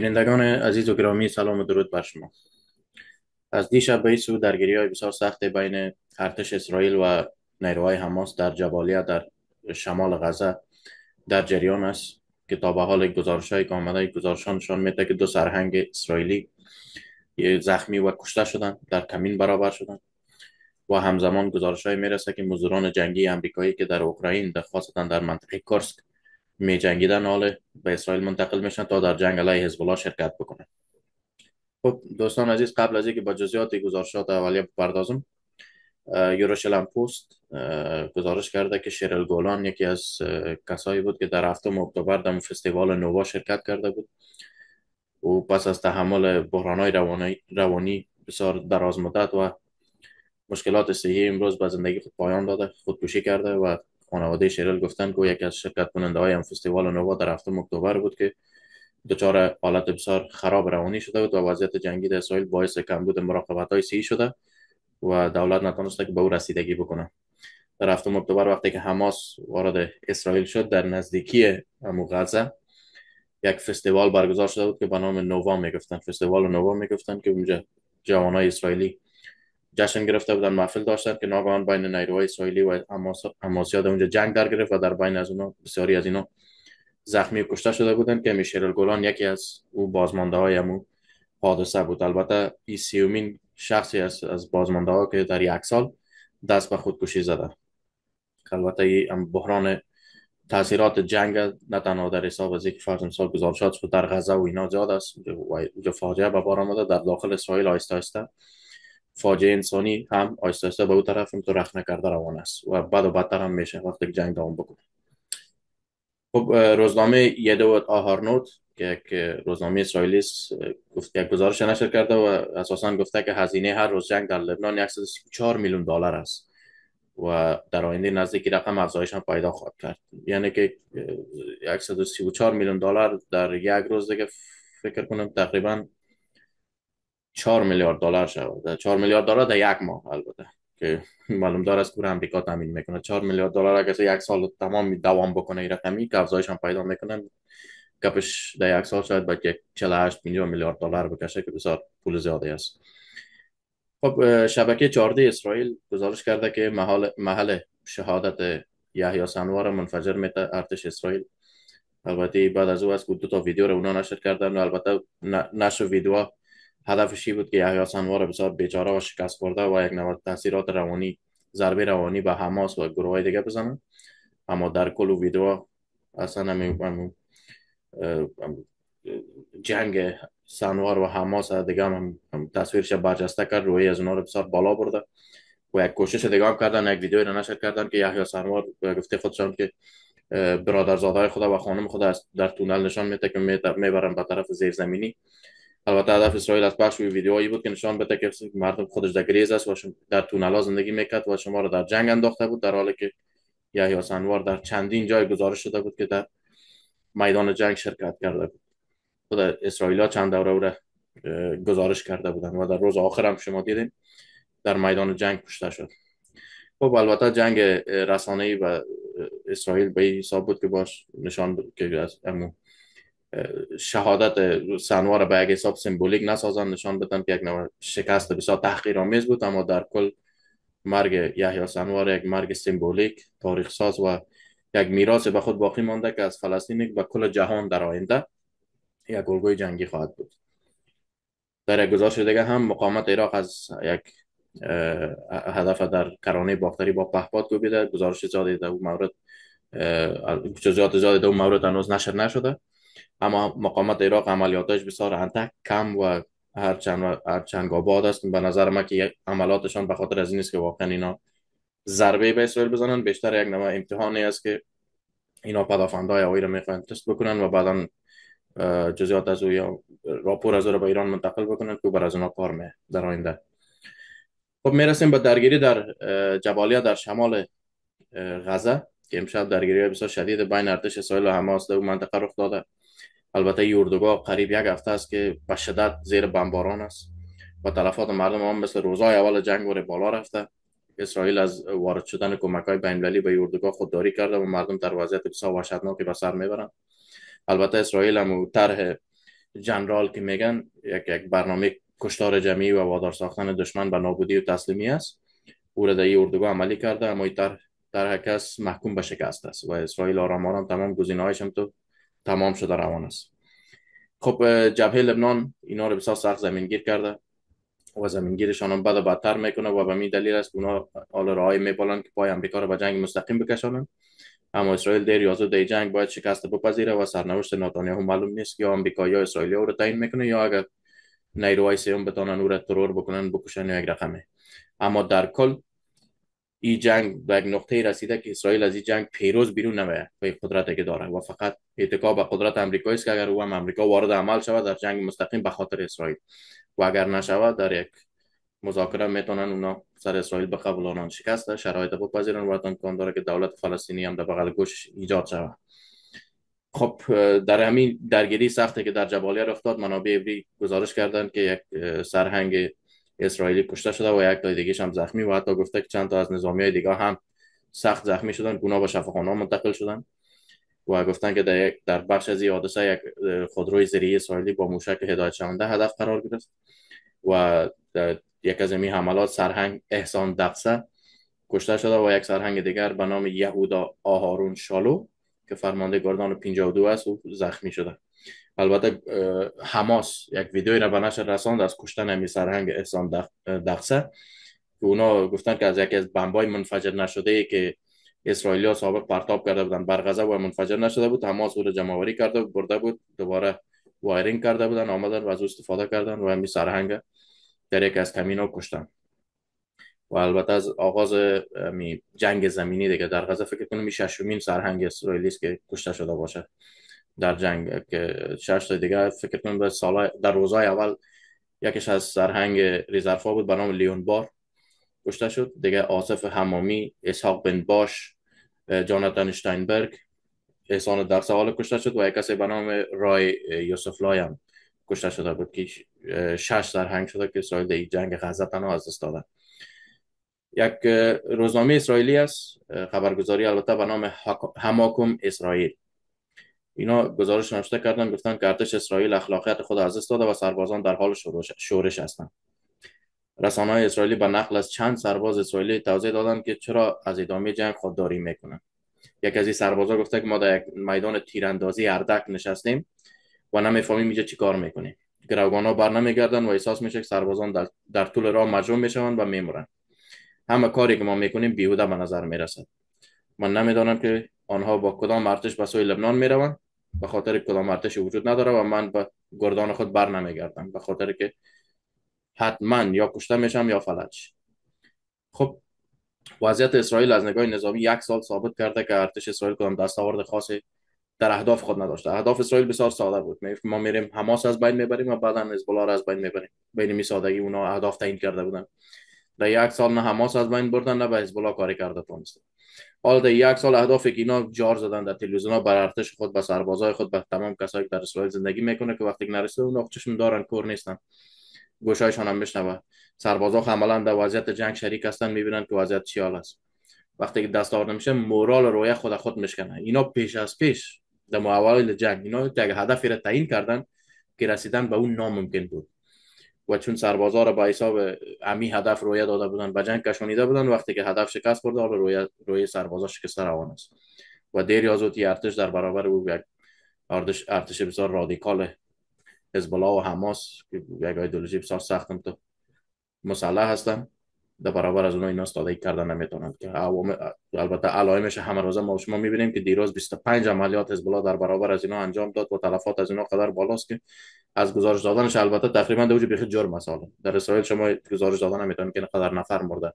بینندگان عزیز و گرامی سلام و درود بر شما از دیشب به سو درگیری های بسیار سخت بین ارتش اسرائیل و نیروهای حماس در جبالیه در شمال غزه در جریان است که تا به حال گزارش های که آمده میده که دو سرهنگ اسرائیلی زخمی و کشته شدن در کمین برابر شدن و همزمان گزارش های میرسه که مزدوران جنگی امریکایی که در اوکراین در خاصتا در منطقه کورسک میجنگیدن حال به اسرائیل منتقل میشن تا در جنگ علیه حزب الله شرکت بکنه خب دوستان عزیز قبل از اینکه با جزئیات گزارشات اولیه بپردازم یوروشلم پست گزارش کرده که شیرل گولان یکی از کسایی بود که در هفتم اکتبر در فستیوال نووا شرکت کرده بود او پس از تحمل بحران روانی, روانی بسیار دراز و مشکلات صحی امروز به زندگی خود پایان داده خودکشی کرده و خانواده شیرل گفتن که یکی از شرکت کننده های فستیوال نووا در هفته اکتبر بود که دچار حالت بسیار خراب روانی شده بود و وضعیت جنگی در اسرائیل باعث کمبود مراقبت های سی شده و دولت نتانسته که به او رسیدگی بکنه در هفته اکتبر وقتی که حماس وارد اسرائیل شد در نزدیکی مغزه یک فستیوال برگزار شده بود که به نام نووا میگفتن فستیوال نووا میگفتن که اونجا جوانای اسرائیلی جشن گرفته بودن محفل داشتن که ناگهان بین نیروهای اسرائیلی و اماسیا در اونجا جنگ در گرفت و در بین از اونا بسیاری از اینا زخمی و کشته شده بودن که میشل گلان یکی از او بازمانده های امو حادثه بود البته ای سیومین شخصی از بازمانده ها که در یک سال دست به خودکشی زده البته این بحران تاثیرات جنگ نه تنها در حساب از یک فرض مثال گزارشات در غزه و اینا زیاد است و فاجعه به بار آمده در داخل اسرائیل آیسته فاجعه انسانی هم آیست به اون طرف تو رخ نکرده روان است و بعد و بدتر هم میشه وقتی که جنگ دوام بکنه خب روزنامه آهار آهارنوت که یک روزنامه اسرائیلی گفت یک گزارش نشر کرده و اساسا گفته که هزینه هر روز جنگ در لبنان 134 میلیون دلار است و در آینده نزدیکی رقم افزایش هم پیدا خواهد کرد یعنی که 134 میلیون دلار در یک روز دیگه فکر کنم تقریبا 4 میلیارد دلار شود 4 میلیارد دلار در یک ماه البته که معلوم داره از کور امریکا تامین میکنه 4 میلیارد دلار اگه یک سال تمام دوام بکنه این رقمی که افزایش هم پیدا میکنن کپش در یک سال شاید باید 48 میلیارد دلار بکشه که بسیار پول زیادی است خب شبکه 14 اسرائیل گزارش کرده که محل, محل شهادت یحیی سنوار منفجر میته ارتش اسرائیل البته بعد از او از دو تا ویدیو رو اونا نشر کردن و البته نشر ویدیو هدفش بود که یحیی سنوار بسیار بیچاره و شکست خورده و یک نوع تاثیرات روانی ضربه روانی به حماس و گروه های دیگه بزنن اما در کل ویدیو اصلا همین جنگ سنوار و حماس دیگه هم, تصویرش برجسته کرد روی از نور بسیار بالا برده و یک کوشش دیگه هم کردن یک ویدیو رو نشر کردن که یحیی سنوار گفته خودشان که برادرزادهای خدا و خانم خود در تونل نشان میده که میبرن به طرف زیرزمینی البته هدف اسرائیل از پخش ویدیوهایی بود که نشان بده که مردم خودش در گریز است و در تونلا زندگی میکرد و شما را در جنگ انداخته بود در حالی که یه سنوار در چندین جای گزارش شده بود که در میدان جنگ شرکت کرده بود خود اسرائیل ها چند دوره را گزارش کرده بودند و در روز آخر هم شما دیدیم در میدان جنگ کشته شد خب البته جنگ رسانه‌ای و اسرائیل به این حساب بود که باش نشان بود که از امون شهادت سنوار به یک حساب سمبولیک نسازن نشان بدن که یک شکست بسیار تحقیرآمیز بود اما در کل مرگ یحیی سنوار یک مرگ سمبولیک تاریخ ساز و یک میراث به خود باقی مانده که از فلسطین به کل جهان در آینده یک الگوی جنگی خواهد بود در یک گزارش دیگه هم مقامت عراق از یک هدف در کرانه باختری با پهپاد گویده گزارش زیادی در مورد جزئیات زیادی در مورد هنوز نشر نشده اما مقامات عراق عملیاتش بسیار انتک کم و هرچند هر چند آباد است به نظر من که عملاتشان به خاطر از این است که واقعا اینا ضربه به اسرائیل بزنن بیشتر یک نوع امتحانی است که اینا پدافنده های رو را تست بکنن و بعدا جزئیات از او یا راپور از او رو به ایران منتقل بکنن که بر از اونا کار می در آینده خب میرسیم به درگیری در جبالیا در شمال غزه که امشب درگیری بسیار شدید بین ارتش اسرائیل و حماس در منطقه رخ داده البته این اردوگاه قریب یک هفته است که به شدت زیر بمباران است و تلفات مردم هم مثل روزای اول جنگ وره بالا رفته اسرائیل از وارد شدن کمک های بین‌المللی به اردوگاه خودداری کرده و مردم در وضعیت بسیار وحشتناکی به سر میبرند البته اسرائیل هم طرح جنرال که میگن یک, یک برنامه کشتار جمعی و وادار ساختن دشمن به نابودی و تسلیمی است او را در اردوگاه عملی کرده اما در در کس محکوم به شکست است و اسرائیل آرام آرام تمام گزینه‌هایش تو تمام شده روان است خب جبهه لبنان اینا رو بسیار سخت زمینگیر کرده و زمینگیرشان هم بد و بدتر میکنه و به می دلیل است اونا حالا راهی میبالند که پای امریکا رو به جنگ مستقیم بکشانند اما اسرائیل دیر یازو دی جنگ باید شکست بپذیره و سرنوشت هم معلوم نیست که یا آمریکا یا اسرائیل رو تعیین میکنه یا اگر نیروهای سیوم بتانن او را ترور بکنن بکشن یا یک رقمه اما در کل این جنگ در نقطه رسیده که اسرائیل از این جنگ پیروز بیرون نمیه به قدرتی که داره و فقط اتکا به قدرت آمریکایی است که اگر او هم آمریکا وارد عمل شود در جنگ مستقیم به خاطر اسرائیل و اگر نشود در یک مذاکره میتونن اونا سر اسرائیل بقبولانن شکست شرایط بپذیرن و امکان داره که دولت فلسطینی هم در بغل گوش ایجاد شود خب در همین درگیری سخته که در جبالیه رخ داد منابع گزارش کردند که یک سرهنگ اسرائیلی کشته شده و یک تا دیگه هم زخمی و حتی گفته که چند تا از نظامی های دیگه هم سخت زخمی شدن گناه به شفاخانه منتقل شدن و گفتن که در, در بخش از این حادثه یک خودروی زری اسرائیلی با موشک هدایت شونده هدف قرار گرفت و یک از این حملات سرهنگ احسان دقصه کشته شده و یک سرهنگ دیگر به نام یهودا آهارون شالو که فرمانده گردان 52 است و زخمی شده البته حماس یک ویدیوی را به نشر رساند از کشتن امی سرهنگ احسان دقصه که اونا گفتن که از یکی از بمبای منفجر نشده ای که ها سابق پرتاب کرده بودن برغزه و منفجر نشده بود حماس او را جمعوری کرده بود برده بود دوباره وایرینگ کرده بودن آمدن و از او استفاده کردن و امی سرهنگ در یک از ها کشتن و البته از آغاز جنگ زمینی دیگه در غزه فکر کنم ششمین سرهنگ اسرائیلی است که کشته شده باشه در جنگ که شش تا دیگه فکر کنم در سال در روزهای اول یکیش از سرهنگ ریزرفا بود به نام لیون بار کشته شد دیگه آصف حمامی اسحاق بن باش جاناتان شتاینبرگ احسان در سوال کشته شد و یک کسی به نام رای یوسف لایم کشته شده بود که شش سرهنگ شده که سال در جنگ غزه تنها از دست داده یک روزنامه اسرائیلی است خبرگزاری البته به نام حماکم اسرائیل اینا گزارش نوشته کردن گفتن که اسرائیل اخلاقیات خود از دست داده و سربازان در حال شورش هستند رسانه های اسرائیلی به نقل از چند سرباز اسرائیلی توضیح دادند که چرا از ادامه جنگ خودداری میکنند یک از این سربازا گفته که ما در یک میدان تیراندازی اردک نشستیم و نمیفهمیم اینجا چی کار میکنیم گروگان ها بر نمیگردن و احساس میشه که سربازان در, در طول راه مجروم میشوند و میمورن همه کاری که ما میکنیم بیهوده به نظر میرسد من نمیدانم که آنها با کدام ارتش به سوی لبنان میروند به خاطر کدام ارتشی وجود نداره و من به گردان خود بر نمیگردم به خاطر که حتما یا کشته میشم یا فلج خب وضعیت اسرائیل از نگاه نظامی یک سال ثابت کرده که ارتش اسرائیل کدام دستاورد خاصی در اهداف خود نداشته اهداف اسرائیل بسیار ساده بود ما میریم حماس از بین میبریم و بعدا حزب الله از بین میبریم بین می سادگی اونا اهداف تعیین کرده بودن در یک سال نه حماس از بین بردن نه به حزب کاری کرده تونستن در یک سال اهدافی که اینا جار زدن در تلویزیون ها بر ارتش خود به سربازای خود به تمام کسایی که در اسرائیل زندگی میکنه که وقتی نرسه اون چشم دارن کور نیستن گوشایشان هم میشنوه سربازا عملا در وضعیت جنگ شریک هستن میبینن که وضعیت چی حال است وقتی که دست دستار نمیشه مورال رویه خود خود میشکنه اینا پیش از پیش در اوایل جنگ اینا یک هدفی را تعیین کردن که رسیدن به اون ناممکن بود و چون سربازا را به حساب امی هدف رویه داده بودن به جنگ کشانیده بودن وقتی که هدف شکست خورده حالا روی روی سربازا شکست روان است و دیر یازوتی ارتش در برابر او یک ارتش ارتش بسیار رادیکال حزب و حماس که یک ایدئولوژی بسیار تو مسلح هستند در برابر از اونها اینا استفاده کردن نمیتونند که عوام... البته علائمش همه روزه ما شما میبینیم که دیروز 25 عملیات حزب در برابر از اینا انجام داد و تلفات از اینا قدر بالاست که از گزارش دادنش البته تقریبا دوج به جرم مساله در اسرائیل شما گزارش دادن نمیتونید که قدر نفر مرده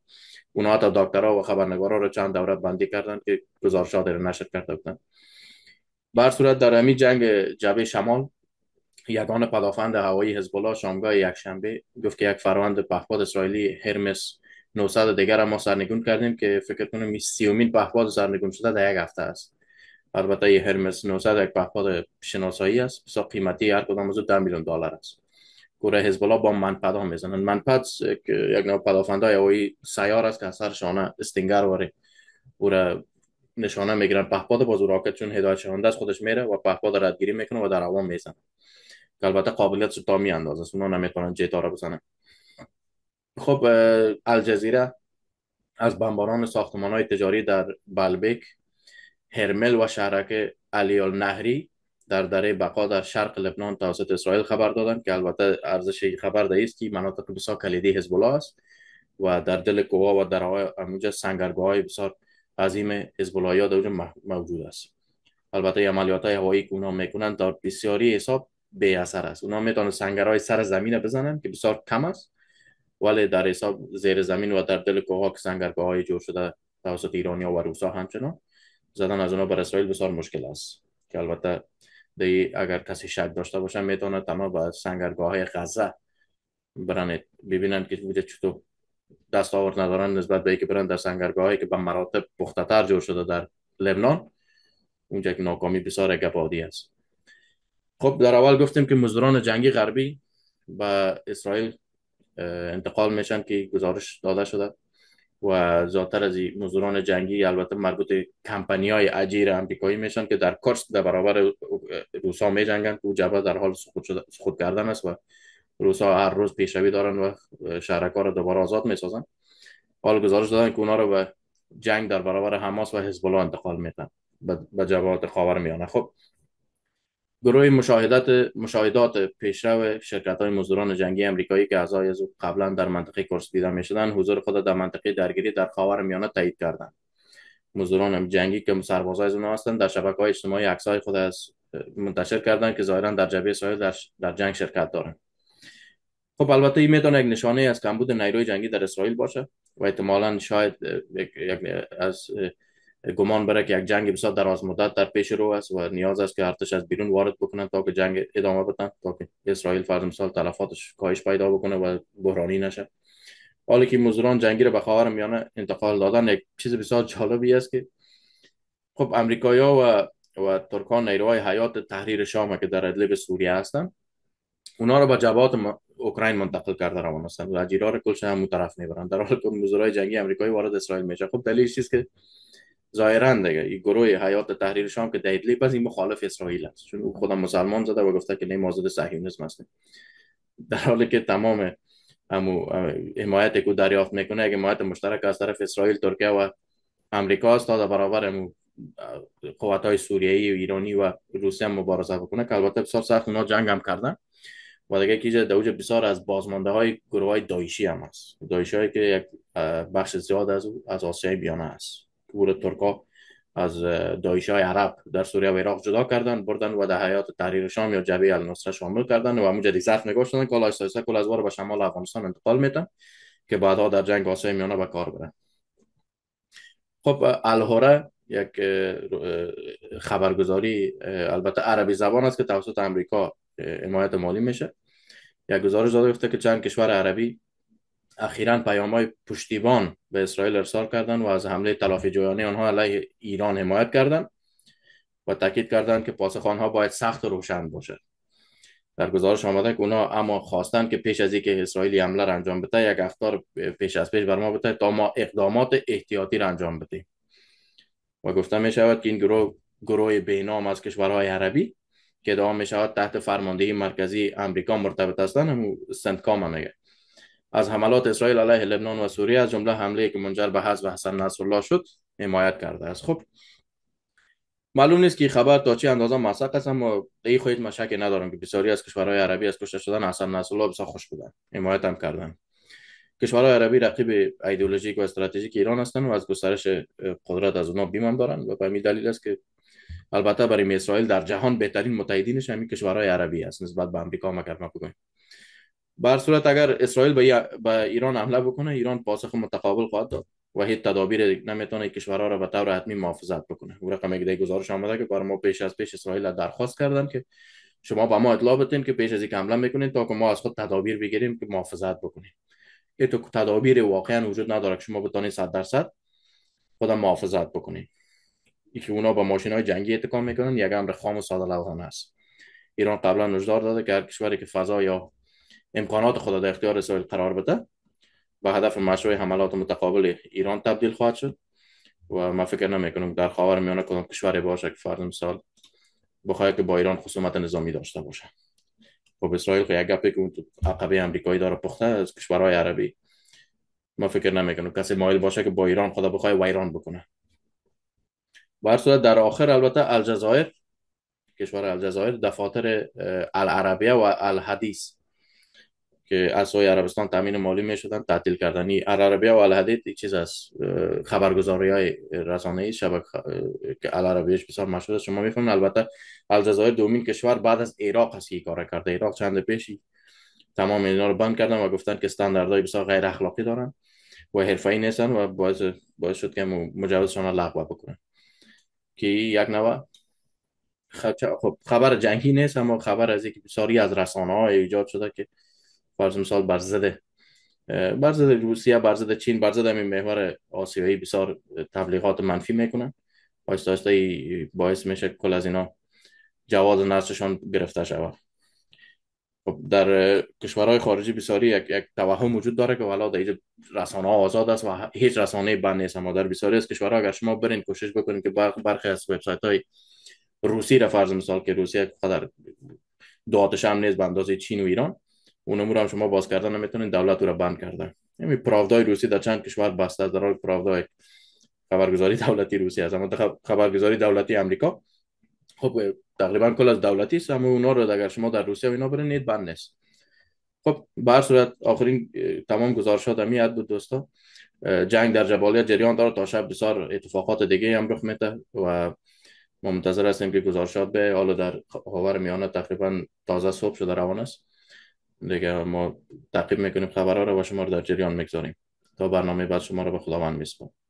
اونها تا دکترها و خبرنگارا رو چند دوره بندی کردن که گزارشات رو نشر کرده بودن بر صورت در امی جنگ جبهه شمال یگان پدافند هوایی حزب الله شامگاه یکشنبه گفت که یک فروند پهپاد اسرائیلی هرمس 900 دیگر هم ما سرنگون کردیم که فکر کنم سیومین پهپاد سرنگون شده در یک هفته است البته یه هرمس 900 یک پهپاد شناسایی است بسیار قیمتی هر کدام از 10 میلیون دلار است گروه حزب الله با منپد ها میزنن منپد یک نوع پدافنده هوایی سیار است که از سر شانه استینگر واره او را نشانه میگیرن پهپاد باز راکت چون هدایت شونده از خودش میره و پهپاد ردگیری میکنه و در هوا میزنه البته قابلیت سوتامی اندازه است اونا نمیتونن جیتا را بزنن خب الجزیره از بمباران ساختمان های تجاری در بلبک هرمل و شهرک علیال نهری در دره بقا در شرق لبنان توسط اسرائیل خبر دادند که البته ارزش خبر ده است که مناطق بسیار کلیدی حزب الله است و در دل کوه و در اموجه سنگرگاه های بسیار عظیم حزب الله در اونجا موجود است البته عملیات های هوایی که اونا میکنند در بسیاری حساب به اثر است اونا میتونن سنگرهای سر زمین بزنن که بسیار کم است ولی در حساب زیر زمین و در دل کوه ها که سنگرگاه های جور شده توسط ها و روسا همچنان زدن از اونا بر اسرائیل بسیار مشکل است که البته دی اگر کسی شک داشته باشه میتونه تمام با سنگرگاه های غزه برند ببینند که وجود چطور دست آورد ندارن نسبت به اینکه برند در سنگرگاه که به مراتب پخته تر جور شده در لبنان اونجا که ناکامی بسیار گبادی است خب در اول گفتیم که مزدوران جنگی غربی به اسرائیل انتقال میشن که گزارش داده شده و زیادتر از مزدوران جنگی البته مربوط کمپنی های عجیر امریکایی میشن که در کرس در برابر روسا می جنگن که جبه در حال سقوط, کردن است و روسا هر روز پیشوی دارن و شهرک را دوباره آزاد می سازن حال گزارش دادن که اونا رو به جنگ در برابر حماس و حزب الله انتقال میدن به جبهات میانه خب گروه مشاهدات مشاهدات پیشرو شرکت های مزدوران جنگی امریکایی که اعضای از قبلا در منطقه کورس دیده می شدن حضور خود در منطقه درگیری در خاور میانه تایید کردند مزدوران جنگی که سربازای از هستند در شبکه های اجتماعی های خود از منتشر کردند که ظاهرا در جبهه ساحل در, در جنگ شرکت دارند خب البته این میتونه یک نشانه از کمبود نیروی جنگی در اسرائیل باشه و احتمالاً شاید یک از گمان بره که یک جنگ بسیار دراز مدت در پیش رو است و نیاز است که ارتش از بیرون وارد بکنن تا که جنگ ادامه بدن تا که اسرائیل فرض مثال تلفاتش کاهش پیدا بکنه و بحرانی نشه حالی که مزدوران جنگی رو به خواهر میانه انتقال دادن یک چیز بسیار جالبی است که خب امریکایی و و ترکان نیروهای حیات تحریر شام که در ادلب سوریه هستن اونا رو با جبهات اوکراین منتقل کرده روان هستن و اجیرار کلش هم طرف میبرن در حالی که مزدورای جنگی امریکایی وارد اسرائیل میشه خب دلیل چیز که ظاهرا دیگه گروه حیات تحریر شام که دیدلی باز این مخالف اسرائیل است چون او خودم مسلمان زده و گفته که نه ما ضد صهیونیسم در حالی که تمام امو حمایت که دریافت میکنه اگه حمایت مشترک از طرف اسرائیل ترکیه و امریکا است تا در برابر امو قوات های سوریه و ایرانی و روسیه مبارزه بکنه که البته بسیار سخت اونا جنگ هم کردن و دیگه که دوج بسیار از بازمانده های گروه های دایشی هم است. دایشی که یک بخش زیاد از از آسیای بیانه است او ترکا از دایش های عرب در سوریه و عراق جدا کردن بردن و در حیات تحریر شام یا جبهه النصره شامل کردن و مجدی دیگه صرف نگاه شدن کالاش سایسه کل از به شمال افغانستان انتقال میتن که بعدها در جنگ آسای میانه به کار بره خب الهوره یک خبرگزاری البته عربی زبان است که توسط امریکا حمایت مالی میشه یک گزارش داده گفته که چند کشور عربی اخیرا پیام های پشتیبان به اسرائیل ارسال کردند و از حمله تلافی جویانه آنها علیه ایران حمایت کردند و تاکید کردند که پاسخ آنها باید سخت و روشن باشد در گزارش آمده که اونا اما خواستند که پیش از اینکه اسرائیل حمله را انجام بده یک اخطار پیش از پیش بر ما بده تا ما اقدامات احتیاطی را انجام بدیم و گفته می شود که این گروه گروه بینام از کشورهای عربی که ادعا می شود تحت فرماندهی مرکزی امریکا مرتبط هستند هم سنتکام از حملات اسرائیل علیه لبنان و سوریه از جمله حمله که منجر به حذف حسن نصرالله شد حمایت کرده است خب معلوم نیست که خبر تا چه اندازه موثق است اما ای خودت ما ندارم که بسیاری از کشورهای عربی از کشته شدن حسن نصرالله بسیار خوش بودن حمایت هم کردن کشورهای عربی رقیب ایدئولوژیک و استراتژیک ایران هستند و از گسترش قدرت از اونها بیمم دارن و به دلیل است که البته برای اسرائیل در جهان بهترین متحدینش همین کشورهای عربی است نسبت به آمریکا ما ما بر صورت اگر اسرائیل به با ایران حمله بکنه ایران پاسخ متقابل خواهد داد و هیچ تدابیر نمیتونه کشورها را به طور حتمی محافظت بکنه اون رقم یک گزارش آمده که بر ما پیش از پیش اسرائیل درخواست کردن که شما به ما اطلاع بدین که پیش از اینکه حمله میکنین تا که ما از خود تدابیر بگیریم که محافظت بکنیم این تو تدابیر واقعا وجود نداره که شما بتونید 100 درصد خودم محافظت بکنید یکی اونا با ماشین های جنگی اتکام میکنن یک امر خام و ساده لوحانه است ایران قبلا نشدار داده که هر کشوری که فضا یا امکانات خود در اختیار اسرائیل قرار بده و هدف مشروع حملات متقابل ایران تبدیل خواهد شد و ما فکر نمیکنم در خواهر میانه کدام کشوری باشه که فرض مثال بخواد که با ایران خصومت نظامی داشته باشه خب اسرائیل که یک گپی که اون تو عقبه امریکایی داره پخته از کشورهای عربی ما فکر نمیکنم کسی مایل باشه که با ایران خدا بخواد ویران بکنه و هر صورت در آخر البته الجزایر کشور الجزایر دفاتر العربیه و الحدیث که از سوی عربستان تامین مالی شدن تعطیل کردن این العربیه و الحدید چیز از خبرگزاری های رسانه ای شبکه که العربیش بسیار مشهور است شما میفهمید البته الجزایر دومین کشور بعد از عراق است که کار کرده عراق چند پیشی تمام اینا رو بند کردن و گفتن که استانداردهای بسیار غیر اخلاقی دارن و حرفه‌ای نیستن و باعث باعث شد که مجوزشون رو لغو بکنن که یک نوع خب، خبر جنگی نیست اما خبر از یک از رسانه ها ایجاد شده که فرض مثال بر ضد روسیه بر چین بر ضد همین محور آسیایی بسیار تبلیغات منفی میکنن آهسته باعث میشه کل از اینا جواز نرسشان گرفته شود خب، در کشورهای خارجی بسیاری یک, یک توهم وجود داره که والا در رسانه ها آزاد است و هیچ رسانه بند نیست اما در بسیاری از کشورها اگر شما برین کوشش بکنید که برخی از وبسایت های روسی را فرض مثال که روسیه قدر دو هم نیست به اندازه چین و ایران اون امور هم شما باز کردن نمیتونین دولت رو را بند کرده یعنی پراودای روسی در چند کشور بسته در حال پراودای خبرگزاری دولتی روسی از اما خب، خبرگزاری دولتی امریکا خب تقریبا کل از دولتی است اما اونا رو اگر شما در روسیه و اینا برنید بند نیست خب به هر صورت آخرین تمام گزارشات ها میاد بود دوستا جنگ در جبالیت جریان داره تا شب بسیار اتفاقات دیگه هم رخ میده و ما منتظر هستیم که گزارشات به حالا در خاور میانه تقریبا تازه صبح شده روان است دیگه ما تعقیب میکنیم خبرها رو با شما رو در جریان میگذاریم تا برنامه بعد شما رو به خداوند میسپارم